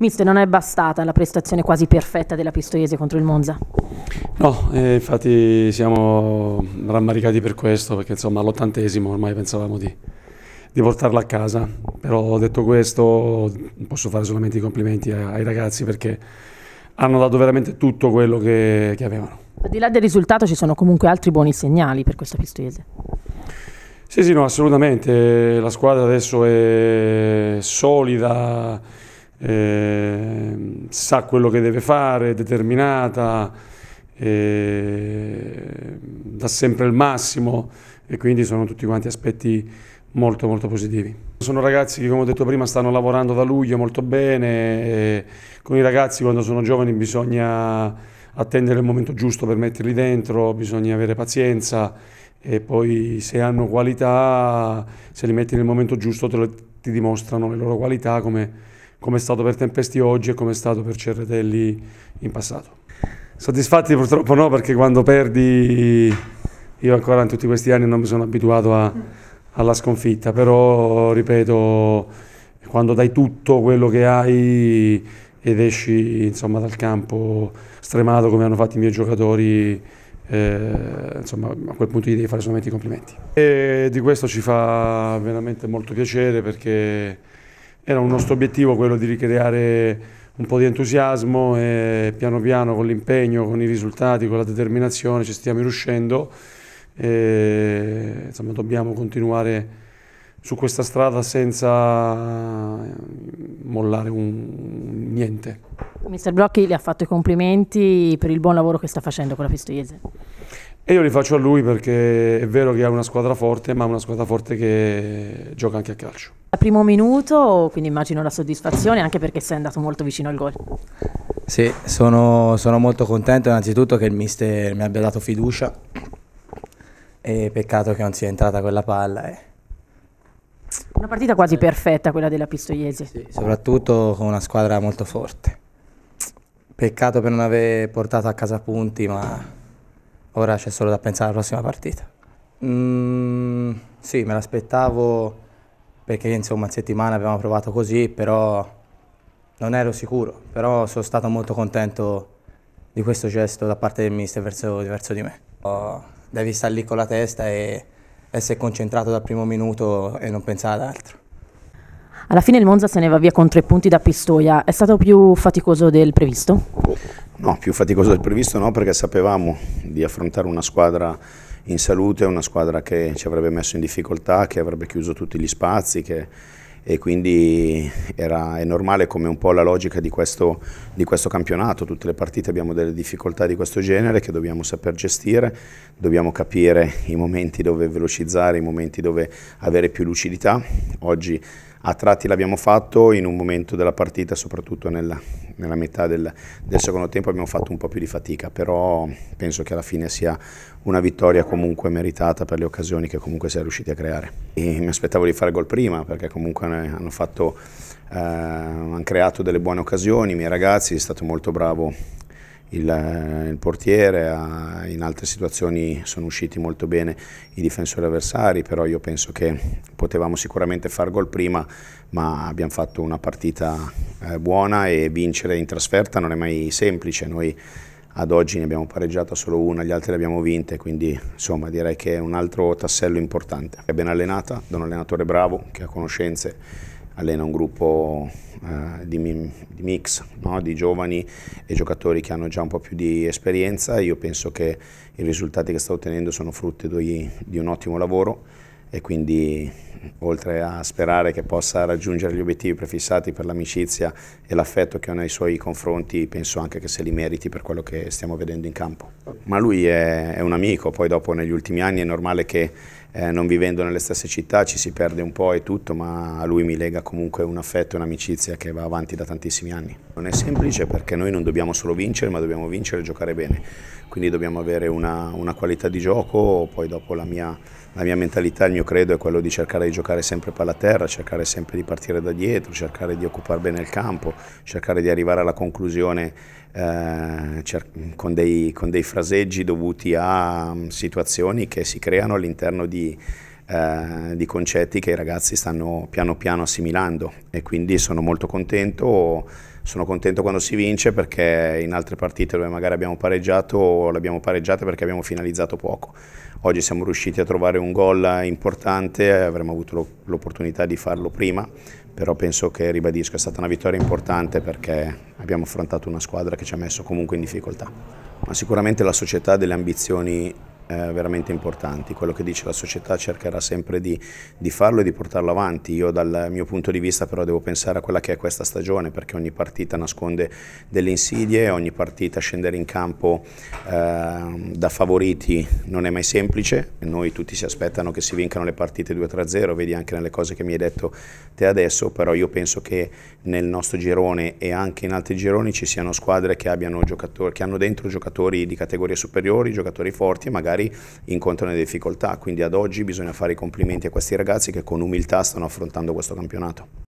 Mister, non è bastata la prestazione quasi perfetta della Pistoiese contro il Monza? No, eh, infatti siamo rammaricati per questo, perché insomma all'ottantesimo ormai pensavamo di, di portarla a casa. Però detto questo posso fare solamente i complimenti ai ragazzi perché hanno dato veramente tutto quello che, che avevano. Al di là del risultato ci sono comunque altri buoni segnali per questa Pistoiese. Sì, sì, no, assolutamente. La squadra adesso è solida, eh, sa quello che deve fare, è determinata, eh, dà sempre il massimo e quindi sono tutti quanti aspetti molto molto positivi. Sono ragazzi che come ho detto prima stanno lavorando da luglio molto bene, con i ragazzi quando sono giovani bisogna attendere il momento giusto per metterli dentro, bisogna avere pazienza e poi se hanno qualità, se li metti nel momento giusto te lo, ti dimostrano le loro qualità come come è stato per Tempesti oggi e come è stato per Cerretelli in passato. Soddisfatti purtroppo no, perché quando perdi, io ancora in tutti questi anni non mi sono abituato a, alla sconfitta, però ripeto, quando dai tutto quello che hai ed esci insomma, dal campo stremato come hanno fatto i miei giocatori, eh, insomma, a quel punto gli devi fare solamente i complimenti. E di questo ci fa veramente molto piacere perché era un nostro obiettivo quello di ricreare un po' di entusiasmo e piano piano con l'impegno, con i risultati, con la determinazione ci stiamo riuscendo e insomma, dobbiamo continuare su questa strada senza mollare un, niente. Mister Blocchi le ha fatto i complimenti per il buon lavoro che sta facendo con la Pistoiese. E io li faccio a lui perché è vero che ha una squadra forte, ma una squadra forte che gioca anche a calcio. Al primo minuto, quindi immagino la soddisfazione, anche perché sei andato molto vicino al gol. Sì, sono, sono molto contento innanzitutto che il mister mi abbia dato fiducia. E peccato che non sia entrata quella palla. Eh. Una partita quasi perfetta quella della Pistoiese. Sì, soprattutto con una squadra molto forte. Peccato per non aver portato a casa punti, ma Ora c'è solo da pensare alla prossima partita. Mm, sì, me l'aspettavo perché insomma in settimana abbiamo provato così, però non ero sicuro. Però sono stato molto contento di questo gesto da parte del mister verso, verso di me. Oh, devi stare lì con la testa e essere concentrato dal primo minuto e non pensare ad altro. Alla fine il Monza se ne va via con tre punti da Pistoia, è stato più faticoso del previsto? No, più faticoso del previsto no perché sapevamo di affrontare una squadra in salute, una squadra che ci avrebbe messo in difficoltà, che avrebbe chiuso tutti gli spazi, che e quindi era, è normale come un po' la logica di questo, di questo, campionato, tutte le partite abbiamo delle difficoltà di questo genere che dobbiamo saper gestire, dobbiamo capire i momenti dove velocizzare, i momenti dove avere più lucidità, oggi a tratti l'abbiamo fatto, in un momento della partita, soprattutto nella, nella metà del, del, secondo tempo, abbiamo fatto un po' più di fatica, però penso che alla fine sia una vittoria comunque meritata per le occasioni che comunque si è riusciti a creare. E mi aspettavo di fare gol prima, perché comunque hanno, fatto, eh, hanno creato delle buone occasioni, i miei ragazzi, è stato molto bravo il, eh, il portiere, ha, in altre situazioni sono usciti molto bene i difensori avversari, però io penso che potevamo sicuramente far gol prima, ma abbiamo fatto una partita eh, buona e vincere in trasferta non è mai semplice. Noi ad oggi ne abbiamo pareggiata solo una, gli altri le abbiamo vinte, quindi insomma direi che è un altro tassello importante. È ben allenata da un allenatore bravo che ha conoscenze allena un gruppo eh, di, di, mix, no? di giovani e giocatori che hanno già un po' più di esperienza. Io penso che i risultati che sta ottenendo sono frutto di, di un ottimo lavoro e quindi oltre a sperare che possa raggiungere gli obiettivi prefissati per l'amicizia e l'affetto che ha nei suoi confronti, penso anche che se li meriti per quello che stiamo vedendo in campo. Ma lui è, è un amico, poi dopo negli ultimi anni è normale che eh, non vivendo nelle stesse città ci si perde un po' e tutto, ma a lui mi lega comunque un affetto e un'amicizia che va avanti da tantissimi anni. Non è semplice perché noi non dobbiamo solo vincere, ma dobbiamo vincere e giocare bene, quindi dobbiamo avere una, una qualità di gioco, poi dopo la mia, la mia, mentalità, il mio credo è quello di cercare di giocare sempre palla a terra, cercare sempre di partire da dietro, cercare di occupare bene il campo, cercare di arrivare alla conclusione eh, con, dei, con, dei, fraseggi dovuti a mm, situazioni che si creano all'interno di, eh, di, concetti che i ragazzi stanno piano piano assimilando e quindi sono molto contento, sono contento quando si vince perché in altre partite dove magari abbiamo pareggiato l'abbiamo pareggiata perché abbiamo finalizzato poco. Oggi siamo riusciti a trovare un gol importante, avremmo avuto l'opportunità di farlo prima, però penso che, ribadisco, è stata una vittoria importante perché abbiamo affrontato una squadra che ci ha messo comunque in difficoltà. Ma sicuramente la società ha delle ambizioni eh, veramente importanti. Quello che dice la società cercherà sempre di, di, farlo e di portarlo avanti. Io dal mio punto di vista però devo pensare a quella che è questa stagione perché ogni partita nasconde delle insidie, ogni partita scendere in campo eh, da favoriti non è mai semplice. Noi tutti si aspettano che si vincano le partite 2-3-0, vedi anche nelle cose che mi hai detto te adesso, però io penso che nel nostro girone e anche in altri gironi ci siano squadre che, abbiano giocatori, che hanno dentro giocatori di categorie superiori, giocatori forti e magari magari incontrano difficoltà, quindi ad oggi bisogna fare i complimenti a questi ragazzi che con umiltà stanno affrontando questo campionato.